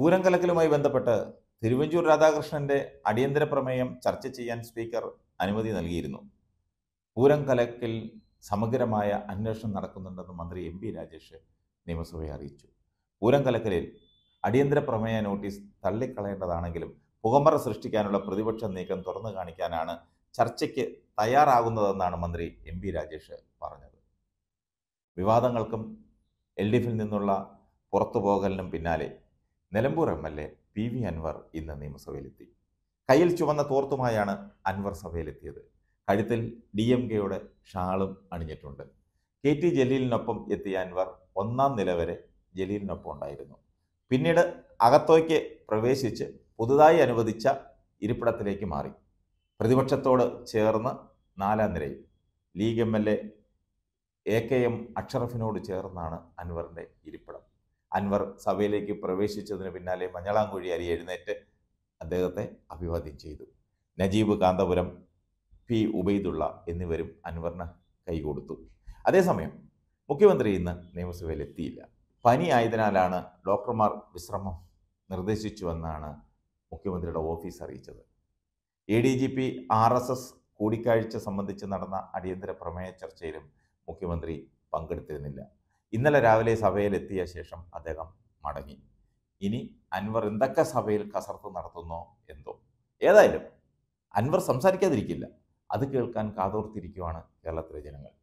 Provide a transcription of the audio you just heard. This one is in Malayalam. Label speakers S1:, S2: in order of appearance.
S1: പൂരംകലക്കലുമായി ബന്ധപ്പെട്ട് തിരുവഞ്ചൂർ രാധാകൃഷ്ണന്റെ അടിയന്തര പ്രമേയം ചർച്ച ചെയ്യാൻ സ്പീക്കർ അനുമതി നൽകിയിരുന്നു പൂരം കലക്കിൽ സമഗ്രമായ അന്വേഷണം നടക്കുന്നുണ്ടെന്ന് മന്ത്രി എം പി രാജേഷ് നിയമസഭയെ അറിയിച്ചു പൂരം കലക്കലിൽ അടിയന്തര പ്രമേയ നോട്ടീസ് തള്ളിക്കളയേണ്ടതാണെങ്കിലും പുകമറ സൃഷ്ടിക്കാനുള്ള പ്രതിപക്ഷ നീക്കം തുറന്നു കാണിക്കാനാണ് ചർച്ചയ്ക്ക് തയ്യാറാകുന്നതെന്നാണ് മന്ത്രി എം പി രാജേഷ് പറഞ്ഞത് വിവാദങ്ങൾക്കും എൽ ഡി എഫിൽ നിന്നുള്ള പുറത്തുപോകലിനും പിന്നാലെ Nilambur M L A P V Anwar ഇന്ന് നിയമസഭയിലെത്തി കയ്യിൽ ചുവന്ന തോർത്തുമായാണ് അൻവർ സഭയിലെത്തിയത് കഴുത്തിൽ ഡി എം കെയുടെ ഷാളും അണിഞ്ഞിട്ടുണ്ട് കെ ടി ജലീലിനൊപ്പം എത്തിയ അൻവർ ഒന്നാം നില വരെ ജലീലിനൊപ്പം ഉണ്ടായിരുന്നു പിന്നീട് അകത്തോയ്ക്ക് പ്രവേശിച്ച് പുതുതായി അനുവദിച്ച ഇരിപ്പിടത്തിലേക്ക് മാറി പ്രതിപക്ഷത്തോട് ചേർന്ന് നാലാം നിരയിൽ League M L A A K M അക്ഷറഫിനോട് ചേർന്നാണ് അൻവറിൻ്റെ ഇരിപ്പിടം അൻവർ സഭയിലേക്ക് പ്രവേശിച്ചതിന് പിന്നാലെ മഞ്ഞളാംകുഴി അരി എഴുന്നേറ്റ് അദ്ദേഹത്തെ അഭിവാദ്യം ചെയ്തു നജീബ് കാന്തപുരം പി ഉബൈദുള്ള എന്നിവരും അൻവറിന് കൈകൊടുത്തു അതേസമയം മുഖ്യമന്ത്രി ഇന്ന് നിയമസഭയിൽ എത്തിയില്ല പനി ആയതിനാലാണ് ഡോക്ടർമാർ വിശ്രമം നിർദ്ദേശിച്ചുവെന്നാണ് മുഖ്യമന്ത്രിയുടെ ഓഫീസ് അറിയിച്ചത് A D G P R S S കൂടിക്കാഴ്ച സംബന്ധിച്ച് നടന്ന അടിയന്തര പ്രമേയ ചർച്ചയിലും മുഖ്യമന്ത്രി പങ്കെടുത്തിരുന്നില്ല ഇന്നലെ രാവിലെ സഭയിലെത്തിയ ശേഷം അദ്ദേഹം മടങ്ങി ഇനി അൻവർ എന്തൊക്കെ സഭയിൽ കസർത്ത് നടത്തുന്നോ എന്തോ ഏതായാലും അൻവർ സംസാരിക്കാതിരിക്കില്ല അത് കേൾക്കാൻ കാതോർത്തിരിക്കുവാണ് കേരളത്തിലെ ജനങ്ങൾ